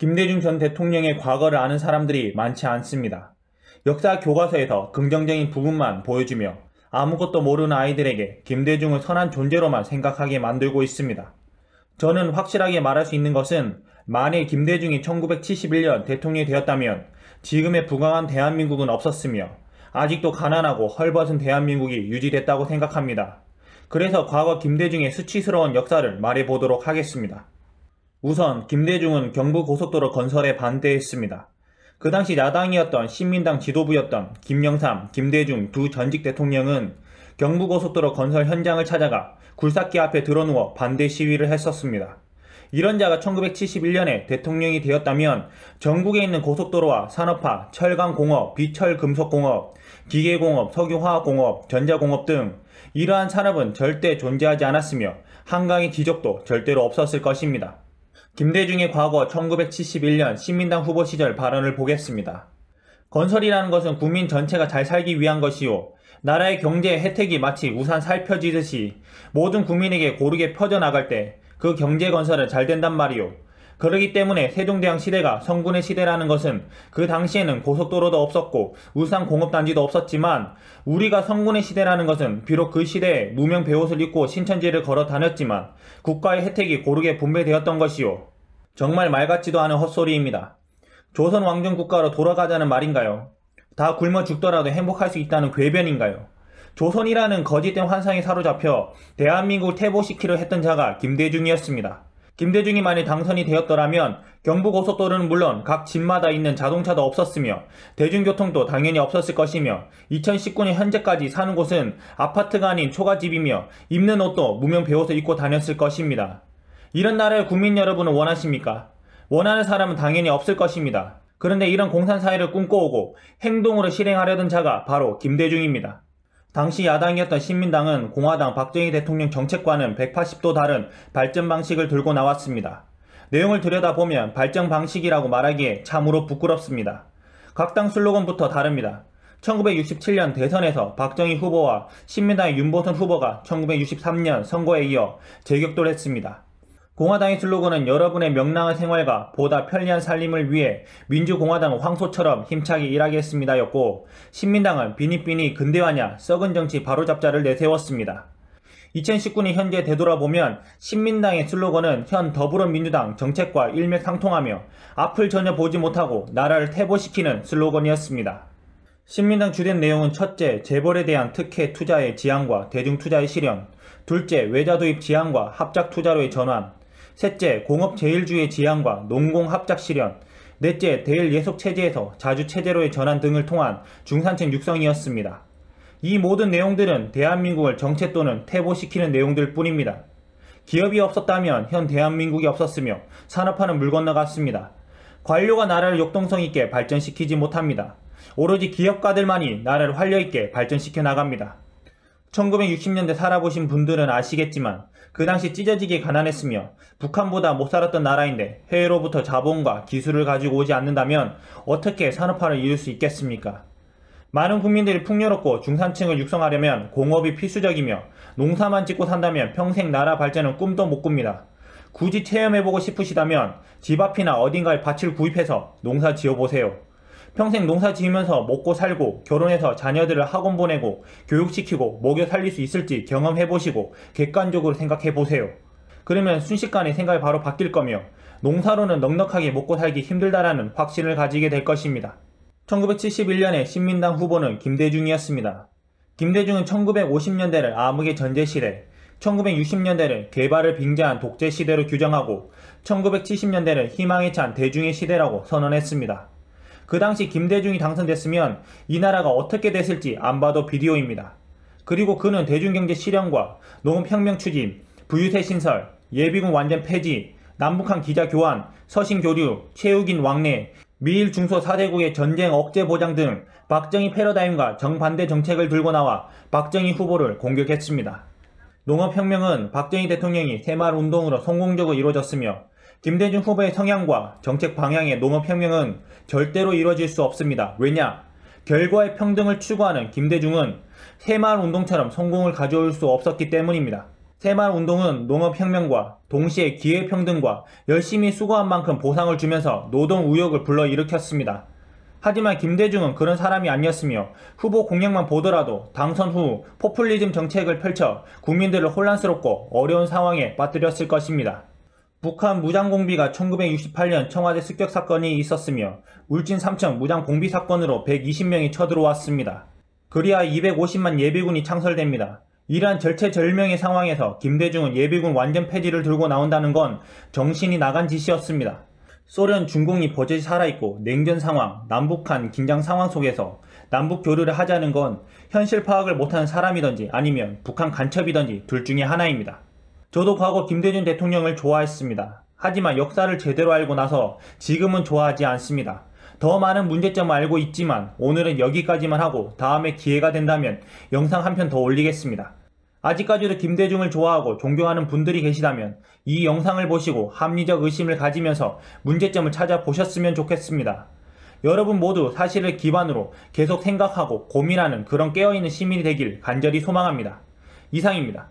김대중 전 대통령의 과거를 아는 사람들이 많지 않습니다. 역사 교과서에서 긍정적인 부분만 보여주며 아무것도 모르는 아이들에게 김대중을 선한 존재로만 생각하게 만들고 있습니다. 저는 확실하게 말할 수 있는 것은 만일 김대중이 1971년 대통령이 되었다면 지금의 부강한 대한민국은 없었으며 아직도 가난하고 헐벗은 대한민국이 유지됐다고 생각합니다. 그래서 과거 김대중의 수치스러운 역사를 말해보도록 하겠습니다. 우선 김대중은 경부고속도로 건설에 반대했습니다. 그 당시 야당이었던 신민당 지도부였던 김영삼, 김대중 두 전직 대통령은 경부고속도로 건설 현장을 찾아가 굴삭기 앞에 드러누워 반대 시위를 했었습니다. 이런 자가 1971년에 대통령이 되었다면 전국에 있는 고속도로와 산업화, 철강공업, 비철금속공업, 기계공업, 석유화학공업, 전자공업 등 이러한 산업은 절대 존재하지 않았으며 한강의 기적도 절대로 없었을 것입니다. 김대중의 과거 1971년 신민당 후보 시절 발언을 보겠습니다. 건설이라는 것은 국민 전체가 잘 살기 위한 것이요. 나라의 경제 혜택이 마치 우산 살펴지듯이 모든 국민에게 고르게 퍼져나갈 때 그 경제 건설은 잘 된단 말이요. 그러기 때문에 세종대왕 시대가 성군의 시대라는 것은 그 당시에는 고속도로도 없었고 울산 공업단지도 없었지만 우리가 성군의 시대라는 것은 비록 그 시대에 무명 배옷을 입고 신천지를 걸어 다녔지만 국가의 혜택이 고르게 분배되었던 것이요. 정말 말 같지도 않은 헛소리입니다. 조선 왕정 국가로 돌아가자는 말인가요? 다 굶어 죽더라도 행복할 수 있다는 궤변인가요? 조선이라는 거짓된 환상에 사로잡혀 대한민국을 퇴보시키려 했던 자가 김대중이었습니다. 김대중이 만일 당선이 되었더라면 경부고속도로는 물론 각 집마다 있는 자동차도 없었으며 대중교통도 당연히 없었을 것이며 2019년 현재까지 사는 곳은 아파트가 아닌 초가집이며 입는 옷도 무명 배워서 입고 다녔을 것입니다. 이런 나라를 국민 여러분은 원하십니까? 원하는 사람은 당연히 없을 것입니다. 그런데 이런 공산사회를 꿈꿔오고 행동으로 실행하려던 자가 바로 김대중입니다. 당시 야당이었던 신민당은 공화당 박정희 대통령 정책과는 180도 다른 발전 방식을 들고 나왔습니다. 내용을 들여다보면 발전 방식이라고 말하기에 참으로 부끄럽습니다. 각 당 슬로건부터 다릅니다. 1967년 대선에서 박정희 후보와 신민당의 윤보선 후보가 1963년 선거에 이어 재격돌했습니다. 공화당의 슬로건은 여러분의 명랑한 생활과 보다 편리한 살림을 위해 민주공화당 황소처럼 힘차게 일하겠습니다였고 신민당은 비니비니 근대화냐 썩은 정치 바로잡자를 내세웠습니다. 2019년 현재 되돌아보면 신민당의 슬로건은 현 더불어민주당 정책과 일맥상통하며 앞을 전혀 보지 못하고 나라를 태보시키는 슬로건이었습니다. 신민당 주된 내용은 첫째, 재벌에 대한 특혜 투자의 지향과 대중투자의 실현, 둘째, 외자 도입 지향과 합작 투자로의 전환, 셋째, 공업 제일주의 지향과 농공 합작 실현. 넷째, 대일 예속 체제에서 자주 체제로의 전환 등을 통한 중산층 육성이었습니다. 이 모든 내용들은 대한민국을 정체 또는 퇴보시키는 내용들 뿐입니다. 기업이 없었다면 현 대한민국이 없었으며 산업화는 물 건너갔습니다. 관료가 나라를 역동성 있게 발전시키지 못합니다. 오로지 기업가들만이 나라를 활력 있게 발전시켜 나갑니다. 1960년대 살아보신 분들은 아시겠지만 그 당시 찢어지게 가난했으며 북한보다 못 살았던 나라인데 해외로부터 자본과 기술을 가지고 오지 않는다면 어떻게 산업화를 이룰 수 있겠습니까? 많은 국민들이 풍요롭고 중산층을 육성하려면 공업이 필수적이며 농사만 짓고 산다면 평생 나라 발전은 꿈도 못 꿉니다. 굳이 체험해보고 싶으시다면 집 앞이나 어딘가에 밭을 구입해서 농사 지어보세요. 평생 농사 지으면서 먹고 살고 결혼해서 자녀들을 학원 보내고 교육시키고 먹여 살릴 수 있을지 경험해보시고 객관적으로 생각해보세요. 그러면 순식간에 생각이 바로 바뀔 거며 농사로는 넉넉하게 먹고 살기 힘들다라는 확신을 가지게 될 것입니다. 1971년에 신민당 후보는 김대중이었습니다. 김대중은 1950년대를 암흑의 전제시대, 1960년대를 개발을 빙자한 독재시대로 규정하고 1970년대를 희망에 찬 대중의 시대라고 선언했습니다. 그 당시 김대중이 당선됐으면 이 나라가 어떻게 됐을지 안 봐도 비디오입니다. 그리고 그는 대중경제 실현과 농업혁명 추진, 부유세 신설, 예비군 완전 폐지, 남북한 기자 교환, 서신 교류, 최욱인 왕래, 미일 중소 4대국의 전쟁 억제 보장 등 박정희 패러다임과 정반대 정책을 들고 나와 박정희 후보를 공격했습니다. 농업혁명은 박정희 대통령이 새마을운동으로 성공적으로 이루어졌으며 김대중 후보의 성향과 정책 방향의 농업혁명은 절대로 이루어질 수 없습니다. 왜냐? 결과의 평등을 추구하는 김대중은 새마을운동처럼 성공을 가져올 수 없었기 때문입니다. 새마을운동은 농업혁명과 동시에 기회평등과 열심히 수고한 만큼 보상을 주면서 노동 우욕을 불러일으켰습니다. 하지만 김대중은 그런 사람이 아니었으며 후보 공약만 보더라도 당선 후 포퓰리즘 정책을 펼쳐 국민들을 혼란스럽고 어려운 상황에 빠뜨렸을 것입니다. 북한 무장공비가 1968년 청와대 습격 사건이 있었으며 울진 3층 무장공비 사건으로 120명이 쳐들어왔습니다. 그리하 250만 예비군이 창설됩니다. 이러한 절체절명의 상황에서 김대중은 예비군 완전 폐지를 들고 나온다는 건 정신이 나간 짓이었습니다. 소련 중공이 버젓이 살아있고 냉전 상황, 남북한 긴장 상황 속에서 남북 교류를 하자는 건 현실 파악을 못하는 사람이든지 아니면 북한 간첩이든지 둘 중에 하나입니다. 저도 과거 김대중 대통령을 좋아했습니다. 하지만 역사를 제대로 알고 나서 지금은 좋아하지 않습니다. 더 많은 문제점을 알고 있지만 오늘은 여기까지만 하고 다음에 기회가 된다면 영상 한 편 더 올리겠습니다. 아직까지도 김대중을 좋아하고 존경하는 분들이 계시다면 이 영상을 보시고 합리적 의심을 가지면서 문제점을 찾아보셨으면 좋겠습니다. 여러분 모두 사실을 기반으로 계속 생각하고 고민하는 그런 깨어있는 시민이 되길 간절히 소망합니다. 이상입니다.